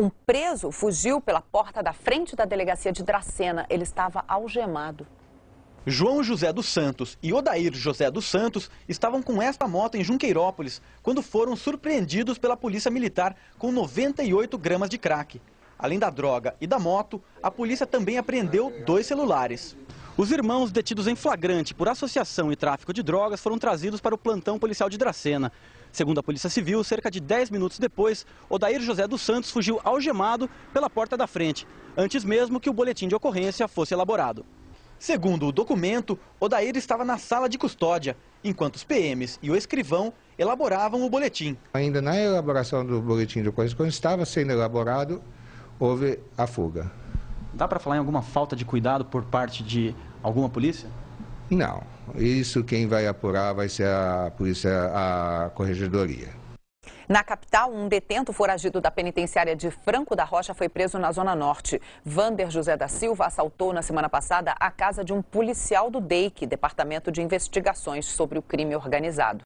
Um preso fugiu pela porta da frente da delegacia de Dracena. Ele estava algemado. João José dos Santos e Odair José dos Santos estavam com esta moto em Junqueirópolis quando foram surpreendidos pela polícia militar com 98 gramas de crack. Além da droga e da moto, a polícia também apreendeu dois celulares. Os irmãos detidos em flagrante por associação e tráfico de drogas foram trazidos para o plantão policial de Dracena. Segundo a Polícia Civil, cerca de 10 minutos depois, Odair José dos Santos fugiu algemado pela porta da frente, antes mesmo que o boletim de ocorrência fosse elaborado. Segundo o documento, Odair estava na sala de custódia, enquanto os PMs e o escrivão elaboravam o boletim. Ainda na elaboração do boletim de ocorrência, quando estava sendo elaborado, houve a fuga. Dá para falar em alguma falta de cuidado por parte de alguma polícia? Não. Isso quem vai apurar vai ser a polícia, a corregedoria. Na capital, um detento foragido da penitenciária de Franco da Rocha foi preso na Zona Norte. Vander José da Silva assaltou na semana passada a casa de um policial do DEIC, Departamento de Investigações sobre o Crime Organizado.